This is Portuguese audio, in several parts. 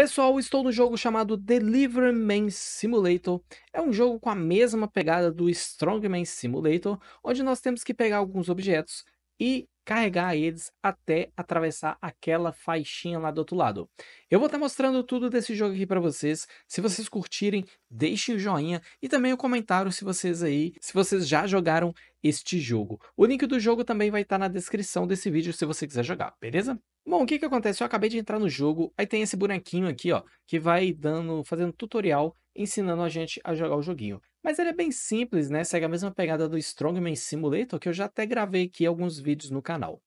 Pessoal, estou no jogo chamado Deliverman Simulator. É um jogo com a mesma pegada do Strongman Simulator, onde nós temos que pegar alguns objetos e carregar eles até atravessar aquela faixinha lá do outro lado. Eu vou estar mostrando tudo desse jogo aqui para vocês. Se vocês curtirem, deixem o joinha e também o comentário se vocês aí, se vocês já jogaram este jogo. O link do jogo também vai estar na descrição desse vídeo se você quiser jogar, beleza? Bom, o que que acontece? Eu acabei de entrar no jogo, aí tem esse bonequinho aqui, ó, que vai dando, fazendo tutorial, ensinando a gente a jogar o joguinho. Mas ele é bem simples, né? Segue a mesma pegada do Strongman Simulator, que eu já até gravei aqui alguns vídeos no canal.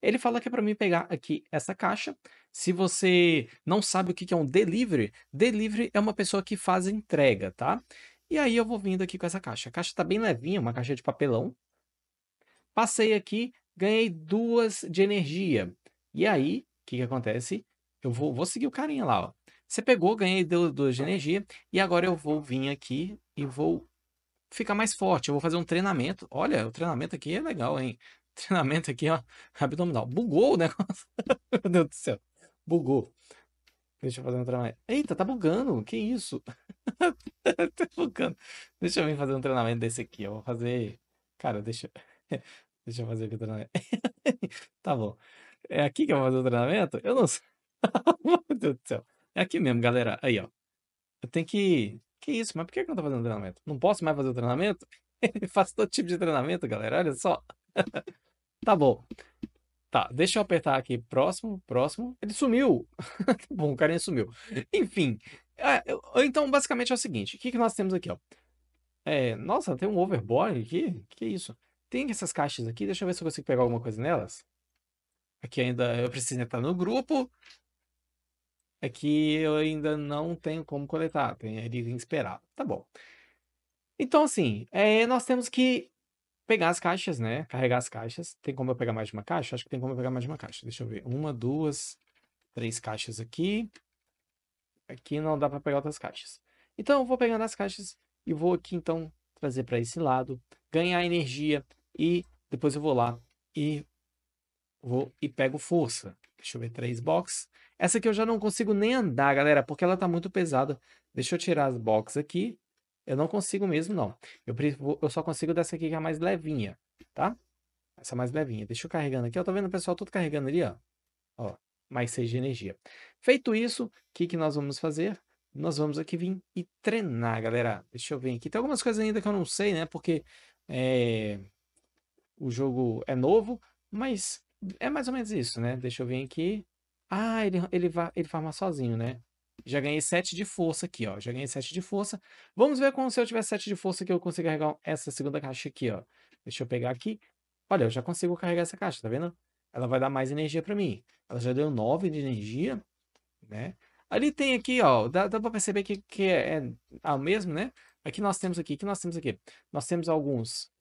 Ele fala que é para mim pegar aqui essa caixa. Se você não sabe o que é um delivery, delivery é uma pessoa que faz entrega, tá? E aí eu vou vindo aqui com essa caixa. A caixa tá bem levinha, uma caixa de papelão. Passei aqui, ganhei duas de energia. E aí, o que, que acontece? Eu vou, vou seguir o carinha lá, ó. Você pegou, ganhei 2 de energia, e agora eu vou vir aqui e vou ficar mais forte. Eu vou fazer um treinamento. Olha, o treinamento aqui é legal, hein? Treinamento aqui, ó, abdominal. Bugou o negócio. Meu Deus do céu. Bugou. Deixa eu fazer um treinamento. Eita, tá bugando. Que isso? tá bugando. Deixa eu vir fazer um treinamento desse aqui. Eu vou fazer. Cara, deixa. deixa eu fazer aqui o treinamento. tá bom. É aqui que eu vou fazer o treinamento? Eu não sei. Meu Deus do céu. É aqui mesmo, galera. Aí, ó. Eu tenho que. Que isso? Mas por que eu não tô fazendo treinamento? Não posso mais fazer o treinamento? Ele faz todo tipo de treinamento, galera. Olha só. tá bom. Tá, deixa eu apertar aqui. Próximo, próximo. Ele sumiu. Tá bom, o carinha sumiu. Enfim. É, então, basicamente é o seguinte: o que, que nós temos aqui, ó? É, nossa, tem um overboard aqui? Que isso? Tem essas caixas aqui, deixa eu ver se eu consigo pegar alguma coisa nelas. Aqui é ainda eu preciso entrar no grupo. Aqui é eu ainda não tenho como coletar, tem ali é esperar. Tá bom. Então, assim, é, nós temos que pegar as caixas, né? Carregar as caixas. Tem como eu pegar mais de uma caixa? Acho que tem como eu pegar mais de uma caixa. Deixa eu ver. Uma, duas, três caixas aqui. Aqui não dá para pegar outras caixas. Então, eu vou pegando as caixas e vou aqui, então, trazer para esse lado, ganhar energia e depois eu vou lá e Vou e pego força. Deixa eu ver, três box. Essa aqui eu já não consigo nem andar, galera, porque ela tá muito pesada. Deixa eu tirar as box aqui. Eu não consigo mesmo, não. Eu, eu só consigo dessa aqui que é a mais levinha, tá? Essa mais levinha. Deixa eu carregando aqui. Eu tô tá vendo o pessoal todo carregando ali, ó. Ó, mais seis de energia. Feito isso, o que, que nós vamos fazer? Nós vamos aqui vir e treinar, galera. Deixa eu ver aqui. Tem algumas coisas ainda que eu não sei, né? Porque é... o jogo é novo, mas é mais ou menos isso, né? Deixa eu ver aqui. Ah, ele, ele, va, ele farma sozinho, né? Já ganhei 7 de força aqui, ó. Já ganhei 7 de força. Vamos ver como se eu tiver 7 de força que eu consigo carregar essa segunda caixa aqui, ó. Deixa eu pegar aqui. Olha, eu já consigo carregar essa caixa, tá vendo? Ela vai dar mais energia para mim. Ela já deu 9 de energia, né? Ali tem aqui, ó, dá, dá para perceber que, que é, é, é o mesmo, né? Aqui nós temos aqui, que nós temos aqui. Nós temos alguns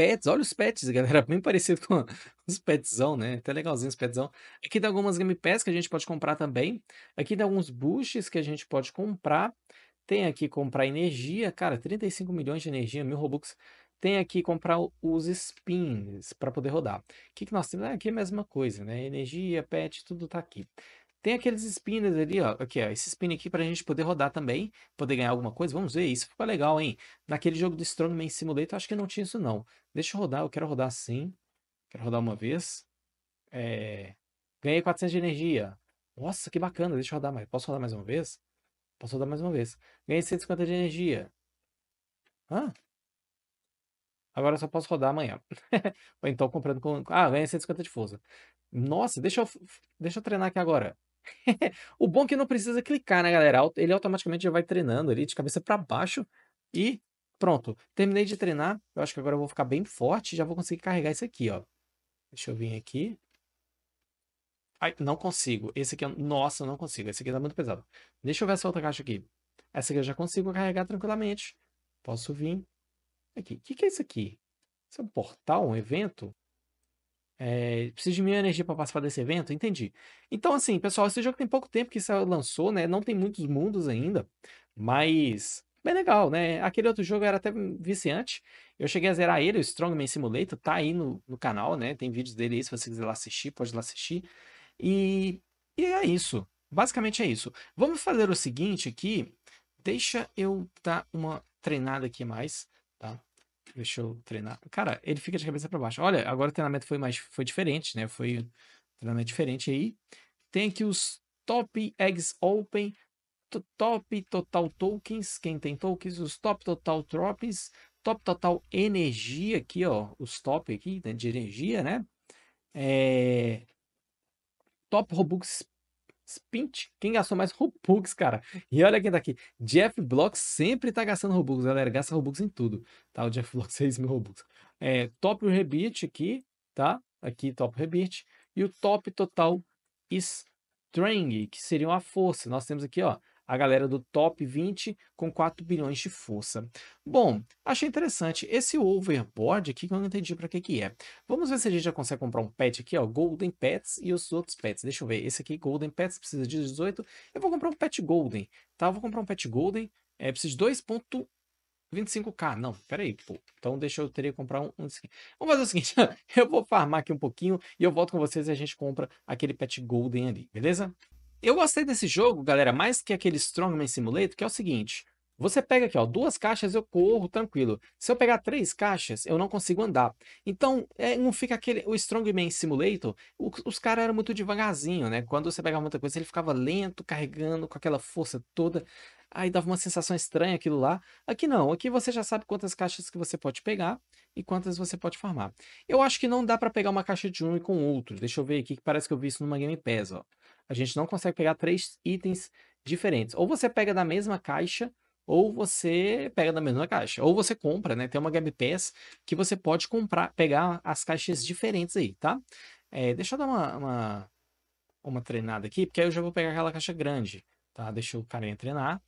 pets, olha os pets, galera, bem parecido com os petzão, né? Até legalzinho os petzão. Aqui tem algumas Game pets que a gente pode comprar também. Aqui tem alguns boosts que a gente pode comprar. Tem aqui comprar energia, cara, 35 milhões de energia, mil Robux. Tem aqui comprar os spins para poder rodar. O que, que nós temos? Ah, aqui é a mesma coisa, né? Energia, pet, tudo tá aqui. Tem aqueles spins ali, ó. Aqui, ó. Esse spin aqui pra gente poder rodar também. Poder ganhar alguma coisa. Vamos ver. Isso ficou legal, hein? Naquele jogo do Strongman Simulator, acho que não tinha isso, não. Deixa eu rodar. Eu quero rodar sim. Quero rodar uma vez. É... Ganhei 400 de energia. Nossa, que bacana. Deixa eu rodar mais. Posso rodar mais uma vez? Posso rodar mais uma vez. Ganhei 150 de energia. Hã? Agora só posso rodar amanhã. Ou então comprando com... Ah, ganhei 150 de força. Nossa, deixa eu, deixa eu treinar aqui agora. o bom é que não precisa clicar, né, galera? Ele automaticamente já vai treinando ali de cabeça para baixo e pronto. Terminei de treinar. Eu acho que agora eu vou ficar bem forte já vou conseguir carregar isso aqui, ó. Deixa eu vir aqui. Ai, não consigo. Esse aqui, nossa, não consigo. Esse aqui tá muito pesado. Deixa eu ver essa outra caixa aqui. Essa aqui eu já consigo carregar tranquilamente. Posso vir aqui. O que, que é isso aqui? Isso é um portal, um evento? É, eh, preciso de minha energia para participar desse evento? Entendi. Então, assim, pessoal, esse jogo tem pouco tempo que lançou, né? Não tem muitos mundos ainda, mas bem legal, né? Aquele outro jogo era até viciante. Eu cheguei a zerar ele, o Strongman Simulator, tá aí no, no canal, né? Tem vídeos dele aí, se você quiser lá assistir, pode lá assistir. E, e é isso. Basicamente é isso. Vamos fazer o seguinte aqui. Deixa eu dar uma treinada aqui mais, tá? Deixa eu treinar. Cara, ele fica de cabeça para baixo. Olha, agora o treinamento foi mais foi diferente, né? Foi um treinamento diferente aí. Tem aqui os Top Eggs Open, Top Total Tokens, quem tem tokens, os Top Total Drops, Top Total Energia aqui, ó, os top aqui né, de energia, né? É... Top Robux Spint, quem gastou mais Robux, cara? E olha quem tá aqui. Jeff Block sempre tá gastando Robux, galera. Gasta Robux em tudo, tá? O Jeff Block 6 mil Robux. É, top Rebit aqui, tá? Aqui, Top Rebit. E o Top Total Strang, que seria uma força. Nós temos aqui, ó, a galera do top 20 com 4 bilhões de força. Bom, achei interessante. Esse overboard aqui que eu não entendi para que que é. Vamos ver se a gente já consegue comprar um pet aqui, ó, Golden Pets e os outros pets. Deixa eu ver, esse aqui Golden Pets precisa de 18. Eu vou comprar um pet Golden, tá? Eu vou comprar um pet Golden, é, precisa de 2.1. 25k, não, peraí, pô. Então deixa eu teria que comprar um, um Vamos fazer o seguinte, eu vou farmar aqui um pouquinho e eu volto com vocês e a gente compra aquele pet golden ali, beleza? Eu gostei desse jogo, galera, mais que aquele Strongman Simulator, que é o seguinte. Você pega aqui, ó, duas caixas eu corro tranquilo. Se eu pegar três caixas, eu não consigo andar. Então, é, não fica aquele... O Strongman Simulator, o, os caras eram muito devagarzinho, né? Quando você pegava muita coisa, ele ficava lento, carregando com aquela força toda. Aí dava uma sensação estranha aquilo lá. Aqui não, aqui você já sabe quantas caixas que você pode pegar e quantas você pode farmar. Eu acho que não dá para pegar uma caixa de um e com outro. Deixa eu ver aqui, que parece que eu vi isso numa Game Pass, ó. A gente não consegue pegar três itens diferentes. Ou você pega da mesma caixa, ou você pega da mesma caixa. Ou você compra, né? Tem uma Game Pass que você pode comprar, pegar as caixas diferentes aí, tá? É, deixa eu dar uma, uma, uma treinada aqui, porque aí eu já vou pegar aquela caixa grande, tá? Deixa o cara treinar.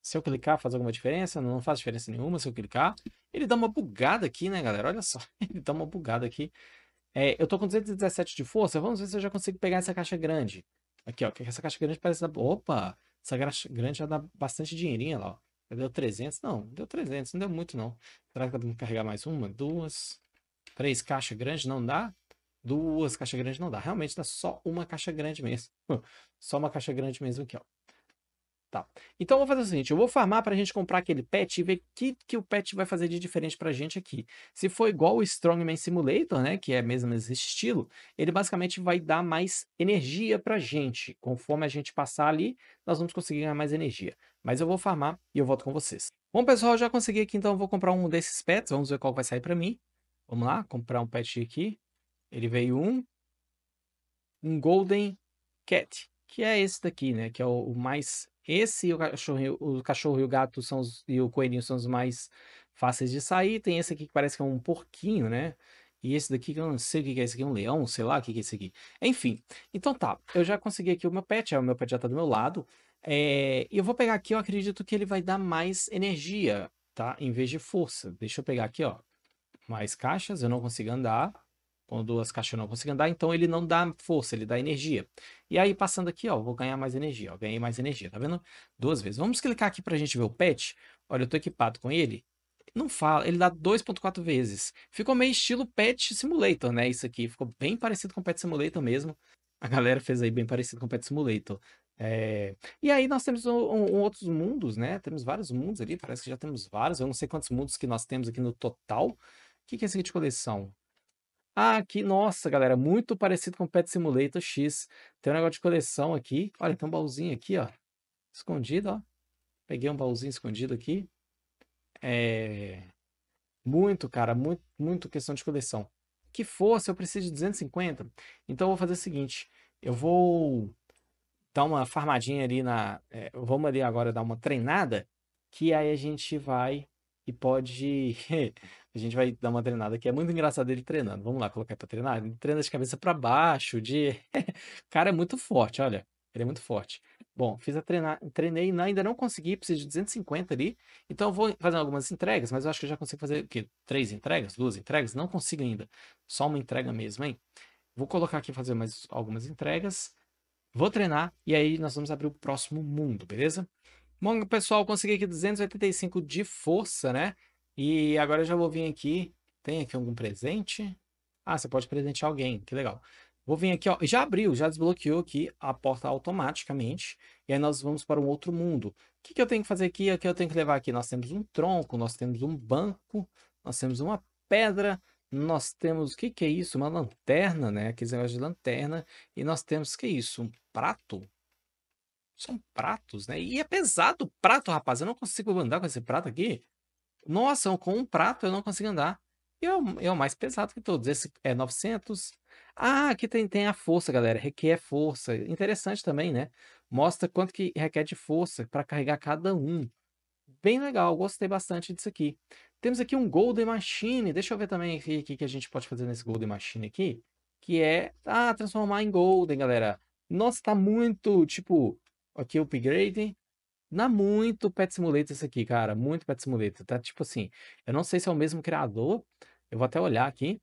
Se eu clicar, faz alguma diferença? Não faz diferença nenhuma se eu clicar. Ele dá uma bugada aqui, né, galera? Olha só, ele dá uma bugada aqui. É, eu tô com 217 de força, vamos ver se eu já consigo pegar essa caixa grande. Aqui, ó, que essa caixa grande parece... Opa! Essa caixa grande já dá bastante dinheirinho lá, ó. Já deu 300? Não, deu 300, não deu muito não. Será que eu tenho que carregar mais uma, duas, três caixas grandes? Não dá? Duas caixas grandes não dá. Realmente dá só uma caixa grande mesmo. Só uma caixa grande mesmo aqui, ó. Tá. Então eu vou fazer o seguinte, eu vou farmar para a gente comprar aquele pet e ver o que, que o pet vai fazer de diferente para a gente aqui. Se for igual o Strongman Simulator, né, que é mesmo esse estilo, ele basicamente vai dar mais energia para a gente. Conforme a gente passar ali, nós vamos conseguir ganhar mais energia. Mas eu vou farmar e eu volto com vocês. Bom, pessoal, já consegui aqui, então eu vou comprar um desses pets, vamos ver qual vai sair para mim. Vamos lá, comprar um pet aqui. Ele veio um, um Golden Cat, que é esse daqui, né, que é o, o mais esse o cachorro, o cachorro e o gato são os, e o coelhinho são os mais fáceis de sair. Tem esse aqui que parece que é um porquinho, né? E esse daqui que eu não sei o que é esse aqui, um leão, sei lá o que é esse aqui. Enfim, então tá, eu já consegui aqui o meu pet, o meu pet já tá do meu lado. Eh, e é, eu vou pegar aqui, eu acredito que ele vai dar mais energia, tá? Em vez de força. Deixa eu pegar aqui, ó. Mais caixas, eu não consigo andar. Quando as caixas não conseguem andar, então ele não dá força, ele dá energia. E aí, passando aqui, ó, vou ganhar mais energia, ó, ganhei mais energia, tá vendo? Duas vezes. Vamos clicar aqui pra gente ver o pet. Olha, eu tô equipado com ele. Não fala, ele dá 2.4 vezes. Ficou meio estilo Pet Simulator, né? Isso aqui ficou bem parecido com Pet Simulator mesmo. A galera fez aí bem parecido com Pet Simulator. É... E aí nós temos um, um, outros mundos, né? Temos vários mundos ali, parece que já temos vários. Eu não sei quantos mundos que nós temos aqui no total. O que, que é esse aqui de coleção? Ah, aqui, nossa, galera, muito parecido com o Pet Simulator X. Tem um negócio de coleção aqui. Olha, tem um baúzinho aqui, ó. Escondido, ó. Peguei um baúzinho escondido aqui. É... Muito, cara, muito, muito questão de coleção. Que fosse, eu preciso de 250. Então eu vou fazer o seguinte, eu vou dar uma farmadinha ali na... É, vamos ali agora dar uma treinada, que aí a gente vai e pode. a gente vai dar uma treinada que é muito engraçado ele treinando. Vamos lá colocar para treinar. Ele treina de cabeça para baixo, de. cara, é muito forte, olha. Ele é muito forte. Bom, fiz a treinar, treinei, ainda não consegui, preciso de 250 ali. Então eu vou fazer algumas entregas, mas eu acho que eu já consigo fazer o quê? Três entregas? Duas entregas? Não consigo ainda. Só uma entrega mesmo, hein? Vou colocar aqui fazer mais algumas entregas. Vou treinar e aí nós vamos abrir o próximo mundo, beleza? Bom, pessoal, consegui aqui 285 de força, né? E agora eu já vou vir aqui. Tem aqui algum presente? Ah, você pode presentear alguém, que legal. Vou vir aqui, ó. Já abriu, já desbloqueou aqui a porta automaticamente. E aí nós vamos para um outro mundo. O que, que eu tenho que fazer aqui? O que eu tenho que levar aqui? Nós temos um tronco, nós temos um banco, nós temos uma pedra, nós temos, o que, que é isso? Uma lanterna, né? Aqueles negócios de lanterna. E nós temos, que é isso? Um prato? são pratos, né? E é pesado o prato, rapaz. Eu não consigo andar com esse prato aqui. Nossa, com um prato eu não consigo andar. E é, o é mais pesado que todos. Esse é 900. Ah, aqui tem, tem a força, galera. Requer força. Interessante também, né? Mostra quanto que requer de força para carregar cada um. Bem legal, gostei bastante disso aqui. Temos aqui um Golden Machine. Deixa eu ver também o que, que a gente pode fazer nesse Golden Machine aqui. Que é, ah, transformar em Golden, galera. Nossa, tá muito, tipo, Aqui o upgrade. Dá muito Pet Simulator isso aqui, cara. Muito Pet Simulator. Tá tipo assim, eu não sei se é o mesmo criador. Eu vou até olhar aqui.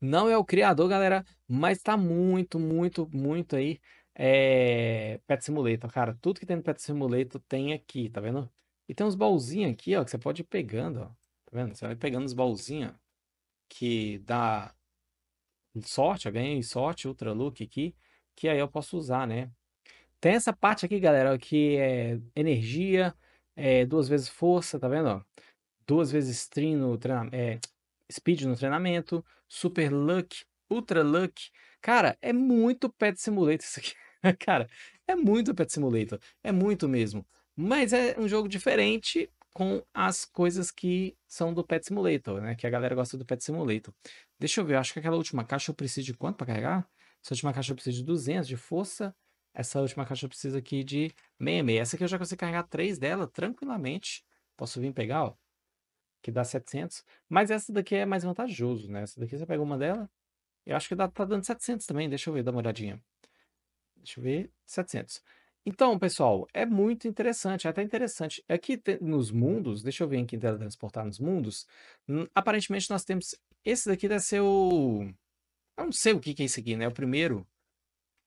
Não é o criador, galera, mas tá muito, muito, muito aí é... Pet Simulator, cara. Tudo que tem no Pet Simulator tem aqui, tá vendo? E tem uns baúzinhos aqui, ó, que você pode ir pegando, ó. Tá vendo? Você vai pegando os baúzinhos que dá sorte, eu ganhei sorte, Ultra Look aqui, que aí eu posso usar, né? Tem essa parte aqui, galera, que é energia, é duas vezes força, tá vendo? Duas vezes no é, speed no treinamento, super luck, ultra luck. Cara, é muito pet simulator isso aqui. Cara, é muito pet simulator, é muito mesmo. Mas é um jogo diferente com as coisas que são do Pet Simulator, né? Que a galera gosta do Pet Simulator. Deixa eu ver, eu acho que aquela última caixa eu preciso de quanto para carregar? Essa última caixa eu preciso de 200 de força essa última caixa eu preciso aqui de 66. Essa aqui eu já consigo carregar três dela tranquilamente. Posso vir pegar, ó. Que dá 700. Mas essa daqui é mais vantajoso, né? Essa daqui você pega uma dela. Eu acho que dá, tá dando 700 também. Deixa eu ver, dá uma olhadinha. Deixa eu ver. 700. Então, pessoal, é muito interessante, é até interessante. Aqui é nos mundos, deixa eu ver aqui em teletransportar nos mundos, hum, aparentemente nós temos... Esse daqui deve ser o... Eu não sei o que, que é esse aqui, né? O primeiro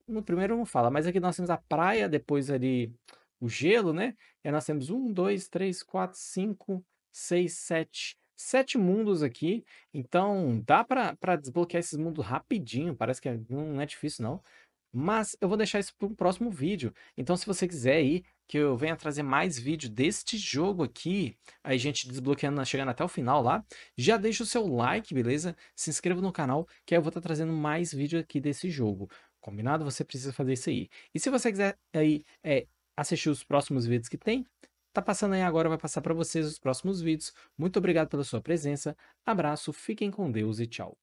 no primeiro não fala, mas aqui é nós temos a praia, depois ali o gelo, né? E aí nós temos um, dois, três, quatro, cinco, seis, sete. Sete mundos aqui, então dá para desbloquear esses mundos rapidinho, parece que é, não é difícil não. Mas eu vou deixar isso para um próximo vídeo. Então, se você quiser aí que eu venha trazer mais vídeo deste jogo aqui, a gente desbloqueando, né, chegando até o final lá, já deixa o seu like, beleza? Se inscreva no canal, que aí eu vou estar tá trazendo mais vídeo aqui desse jogo. Combinado? Você precisa fazer isso aí. E se você quiser aí é, assistir os próximos vídeos que tem, tá passando aí agora, vai passar para vocês os próximos vídeos. Muito obrigado pela sua presença. Abraço, fiquem com Deus e tchau.